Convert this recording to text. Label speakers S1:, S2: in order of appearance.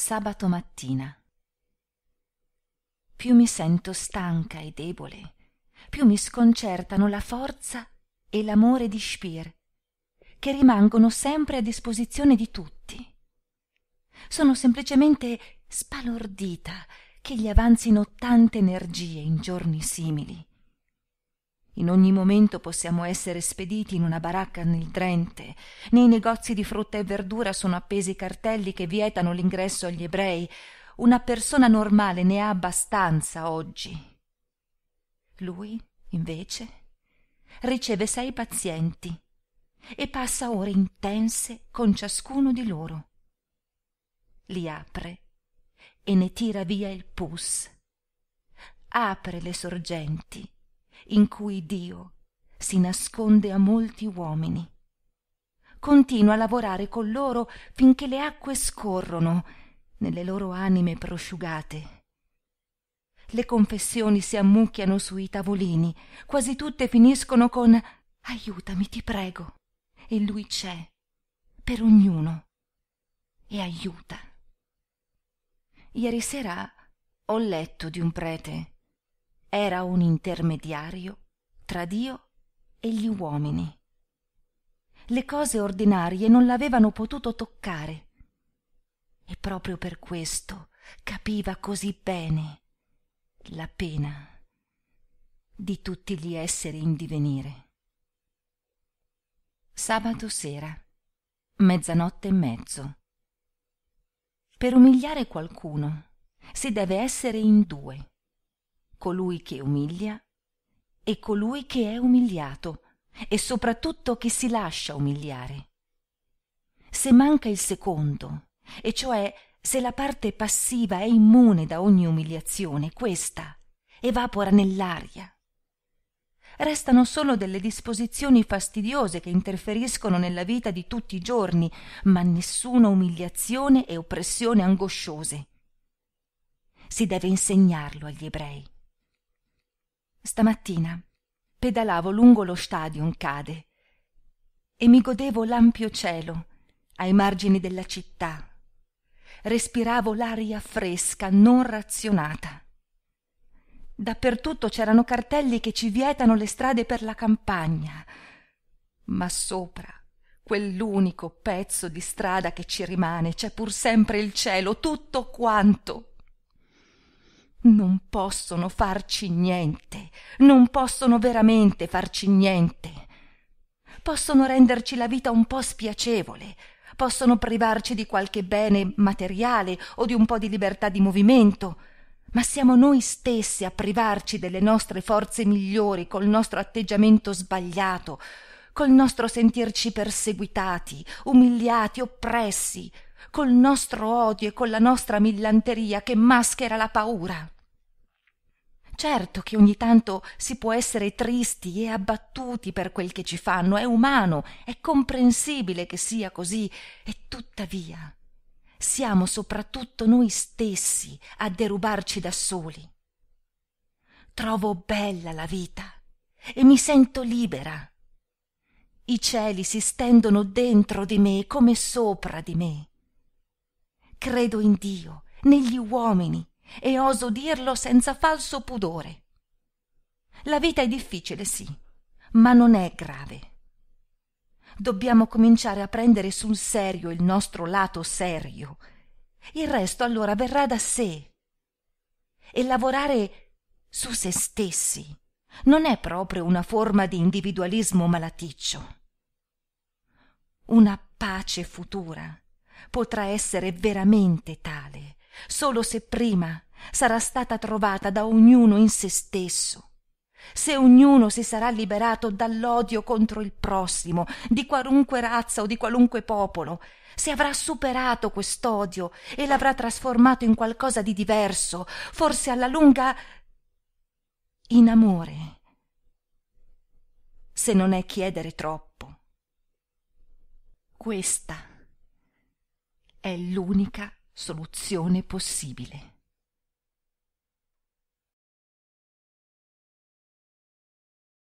S1: sabato mattina più mi sento stanca e debole più mi sconcertano la forza e l'amore di Spir, che rimangono sempre a disposizione di tutti. Sono semplicemente spalordita che gli avanzino tante energie in giorni simili in ogni momento possiamo essere spediti in una baracca nel Drente. Nei negozi di frutta e verdura sono appesi cartelli che vietano l'ingresso agli ebrei. Una persona normale ne ha abbastanza oggi. Lui, invece, riceve sei pazienti e passa ore intense con ciascuno di loro. Li apre e ne tira via il pus. Apre le sorgenti in cui dio si nasconde a molti uomini continua a lavorare con loro finché le acque scorrono nelle loro anime prosciugate le confessioni si ammucchiano sui tavolini quasi tutte finiscono con aiutami ti prego e lui c'è per ognuno e aiuta ieri sera ho letto di un prete era un intermediario tra dio e gli uomini le cose ordinarie non l'avevano potuto toccare e proprio per questo capiva così bene la pena di tutti gli esseri in divenire sabato sera mezzanotte e mezzo per umiliare qualcuno si deve essere in due colui che umilia e colui che è umiliato e soprattutto che si lascia umiliare. Se manca il secondo, e cioè se la parte passiva è immune da ogni umiliazione, questa evapora nell'aria. Restano solo delle disposizioni fastidiose che interferiscono nella vita di tutti i giorni, ma nessuna umiliazione e oppressione angosciose. Si deve insegnarlo agli ebrei stamattina pedalavo lungo lo stadium cade e mi godevo l'ampio cielo ai margini della città respiravo l'aria fresca non razionata Dappertutto c'erano cartelli che ci vietano le strade per la campagna ma sopra quell'unico pezzo di strada che ci rimane c'è pur sempre il cielo tutto quanto non possono farci niente, non possono veramente farci niente. Possono renderci la vita un po' spiacevole, possono privarci di qualche bene materiale o di un po' di libertà di movimento, ma siamo noi stessi a privarci delle nostre forze migliori col nostro atteggiamento sbagliato, col nostro sentirci perseguitati, umiliati, oppressi, col nostro odio e con la nostra millanteria che maschera la paura. Certo che ogni tanto si può essere tristi e abbattuti per quel che ci fanno, è umano, è comprensibile che sia così, e tuttavia siamo soprattutto noi stessi a derubarci da soli. Trovo bella la vita e mi sento libera. I cieli si stendono dentro di me come sopra di me credo in Dio, negli uomini, e oso dirlo senza falso pudore. La vita è difficile, sì, ma non è grave. Dobbiamo cominciare a prendere sul serio il nostro lato serio. Il resto allora verrà da sé. E lavorare su se stessi non è proprio una forma di individualismo malaticcio. Una pace futura potrà essere veramente tale solo se prima sarà stata trovata da ognuno in se stesso se ognuno si sarà liberato dall'odio contro il prossimo di qualunque razza o di qualunque popolo se avrà superato quest'odio e l'avrà trasformato in qualcosa di diverso forse alla lunga in amore se non è chiedere troppo questa è l'unica soluzione possibile.